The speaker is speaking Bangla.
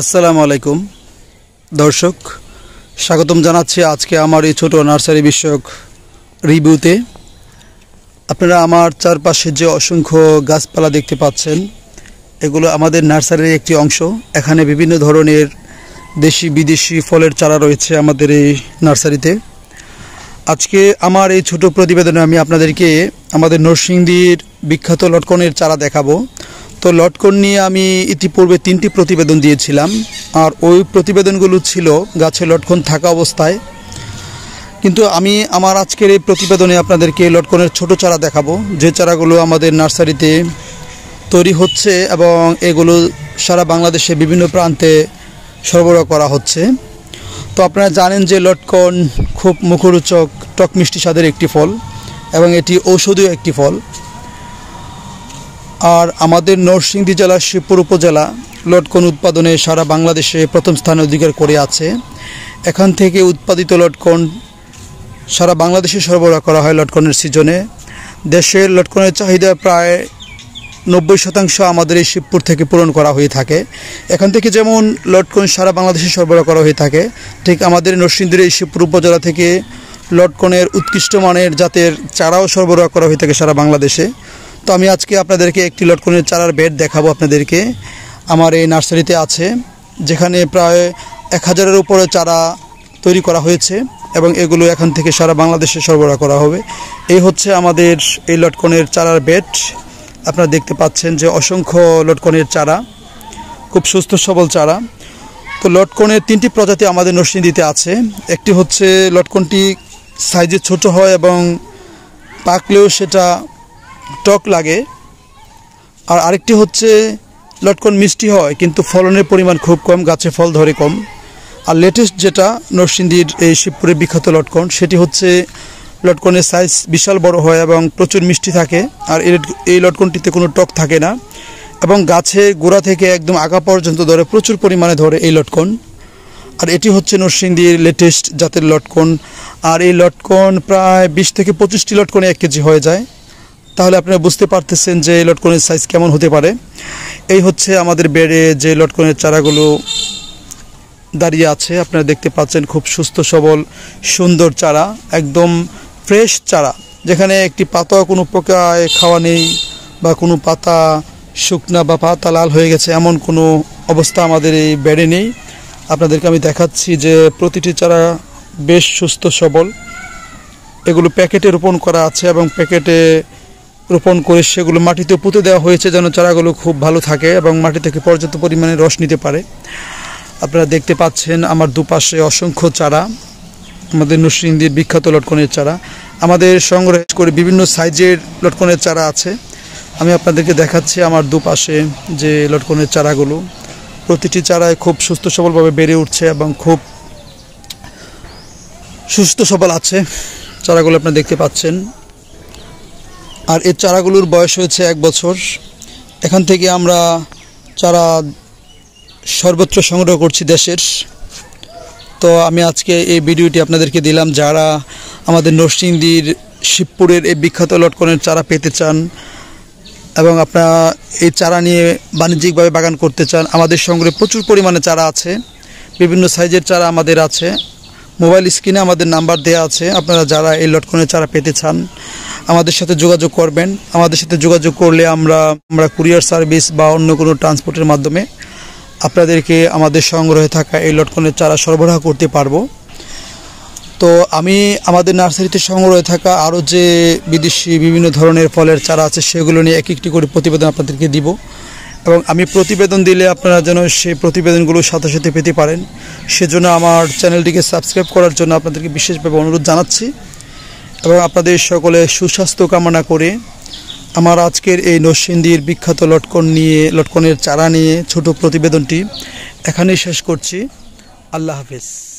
আসসালামু আলাইকুম দর্শক স্বাগতম জানাচ্ছি আজকে আমার এই ছোটো নার্সারি বিষয়ক রিভিউতে আপনারা আমার চারপাশে যে অসংখ্য গাছপালা দেখতে পাচ্ছেন এগুলো আমাদের নার্সারির একটি অংশ এখানে বিভিন্ন ধরনের দেশি বিদেশি ফলের চারা রয়েছে আমাদের এই নার্সারিতে আজকে আমার এই ছোট প্রতিবেদনে আমি আপনাদেরকে আমাদের নরসিংদীর বিখ্যাত লটকনের চারা দেখাবো তো লটকন নিয়ে আমি ইতিপূর্বে তিনটি প্রতিবেদন দিয়েছিলাম আর ওই প্রতিবেদনগুলো ছিল গাছে লটকন থাকা অবস্থায় কিন্তু আমি আমার আজকের এই প্রতিবেদনে আপনাদেরকে লটকনের ছোট চারা দেখাবো যে চারাগুলো আমাদের নার্সারিতে তৈরি হচ্ছে এবং এগুলো সারা বাংলাদেশে বিভিন্ন প্রান্তে সরবরাহ করা হচ্ছে তো আপনারা জানেন যে লটকন খুব মুখরোচক টক মিষ্টি স্বাদের একটি ফল এবং এটি ঔষধীয় একটি ফল আর আমাদের নরসিংদী জেলার শিবপুর উপজেলা লটকন উৎপাদনে সারা বাংলাদেশে প্রথম স্থান অধিকার করে আছে এখান থেকে উৎপাদিত লটকন সারা বাংলাদেশে সরবরাহ করা হয় লটকনের সিজনে দেশের লটকনের চাহিদা প্রায় নব্বই শতাংশ আমাদের এই শিবপুর থেকে পূরণ করা হয়ে থাকে এখান থেকে যেমন লটকন সারা বাংলাদেশে সরবরাহ করা হয়ে থাকে ঠিক আমাদের নরসিংদীর এই শিবপুর উপজেলা থেকে লটকনের উৎকৃষ্ট মানের জাতের চারাও সরবরাহ করা হয়ে থাকে সারা বাংলাদেশে তো আমি আজকে আপনাদেরকে একটি লটকনের চারার বেড দেখাবো আপনাদেরকে আমার এই নার্সারিতে আছে যেখানে প্রায় এক হাজারের উপরে চারা তৈরি করা হয়েছে এবং এগুলো এখান থেকে সারা বাংলাদেশে সরবরাহ করা হবে এই হচ্ছে আমাদের এই লটকনের চারার বেড আপনারা দেখতে পাচ্ছেন যে অসংখ্য লটকনের চারা খুব সুস্থ সবল চারা তো লটকনের তিনটি প্রজাতি আমাদের নরসিংদীতে আছে একটি হচ্ছে লটকনটি সাইজে ছোট হয় এবং পাকলেও সেটা টক লাগে আর আরেকটি হচ্ছে লটকন মিষ্টি হয় কিন্তু ফলনের পরিমাণ খুব কম গাছে ফল ধরে কম আর লেটেস্ট যেটা নরসিংদীর এই শিবপুরের বিখ্যাত লটকন সেটি হচ্ছে লটকনের সাইজ বিশাল বড় হয় এবং প্রচুর মিষ্টি থাকে আর এই লটকনটিতে কোনো টক থাকে না এবং গাছে গোড়া থেকে একদম আগা পর্যন্ত ধরে প্রচুর পরিমাণে ধরে এই লটকন আর এটি হচ্ছে নরসিংদীর লেটেস্ট জাতের লটকন আর এই লটকন প্রায় বিশ থেকে পঁচিশটি লটকনে এক কেজি হয়ে যায় তাহলে আপনারা বুঝতে পারতেছেন যে লটকনের সাইজ কেমন হতে পারে এই হচ্ছে আমাদের বেড়ে যে লটকনের চারাগুলো দাঁড়িয়ে আছে আপনারা দেখতে পাচ্ছেন খুব সুস্থ সবল সুন্দর চারা একদম ফ্রেশ চারা যেখানে একটি পাতা কোনো পোকায় খাওয়া নেই বা কোনো পাতা শুকনা বা পাতা লাল হয়ে গেছে এমন কোনো অবস্থা আমাদের এই বেড়ে নেই আপনাদেরকে আমি দেখাচ্ছি যে প্রতিটি চারা বেশ সুস্থ সবল এগুলো প্যাকেটে রোপণ করা আছে এবং প্যাকেটে রোপণ করে সেগুলো মাটিতে পুঁতে দেওয়া হয়েছে যেন চারাগুলো খুব ভালো থাকে এবং মাটি থেকে পর্যাপ্ত পরিমাণে রস নিতে পারে আপনারা দেখতে পাচ্ছেন আমার দুপাশে অসংখ্য চারা আমাদের নসরিন্দির বিখ্যাত লটকনের চারা আমাদের সংগ্রহ করে বিভিন্ন সাইজের লটকনের চারা আছে আমি আপনাদেরকে দেখাচ্ছি আমার দুপাশে যে লটকনের চারাগুলো প্রতিটি চারায় খুব সুস্থ সবলভাবে বেড়ে উঠছে এবং খুব সুস্থ সবল আছে চারাগুলো আপনারা দেখতে পাচ্ছেন আর এর চারাগুলোর বয়স হয়েছে এক বছর এখান থেকে আমরা চারা সর্বত্র সংগ্রহ করছি দেশের তো আমি আজকে এই ভিডিওটি আপনাদেরকে দিলাম যারা আমাদের নরসিংদীর শিবপুরের এই বিখ্যাত লটকনের চারা পেতে চান এবং আপনারা এই চারা নিয়ে বাণিজ্যিকভাবে বাগান করতে চান আমাদের সংগ্রহে প্রচুর পরিমাণে চারা আছে বিভিন্ন সাইজের চারা আমাদের আছে মোবাইল স্ক্রিনে আমাদের নাম্বার দেওয়া আছে আপনারা যারা এই লটকনের চারা পেতে চান আমাদের সাথে যোগাযোগ করবেন আমাদের সাথে যোগাযোগ করলে আমরা আমরা কুরিয়ার সার্ভিস বা অন্য কোনো ট্রান্সপোর্টের মাধ্যমে আপনাদেরকে আমাদের সংগ্রহে থাকা এই লটকনের চারা সরবরাহ করতে পারবো তো আমি আমাদের নার্সারিতে সংগ্রহে থাকা আরও যে বিদেশি বিভিন্ন ধরনের ফলের চারা আছে সেগুলো নিয়ে এক একটি করে প্রতিবেদন আপনাদেরকে দিব এবং আমি প্রতিবেদন দিলে আপনারা যেন সেই প্রতিবেদনগুলো সাথে সাথে পেতে পারেন সেজন্য আমার চ্যানেলটিকে সাবস্ক্রাইব করার জন্য আপনাদেরকে বিশেষভাবে অনুরোধ জানাচ্ছি এবং আপনাদের সকলে সুস্বাস্থ্য কামনা করে আমার আজকের এই নরসিংদীর বিখ্যাত লটকন নিয়ে লটকনের চারা নিয়ে ছোট প্রতিবেদনটি এখানেই শেষ করছি আল্লাহ হাফিজ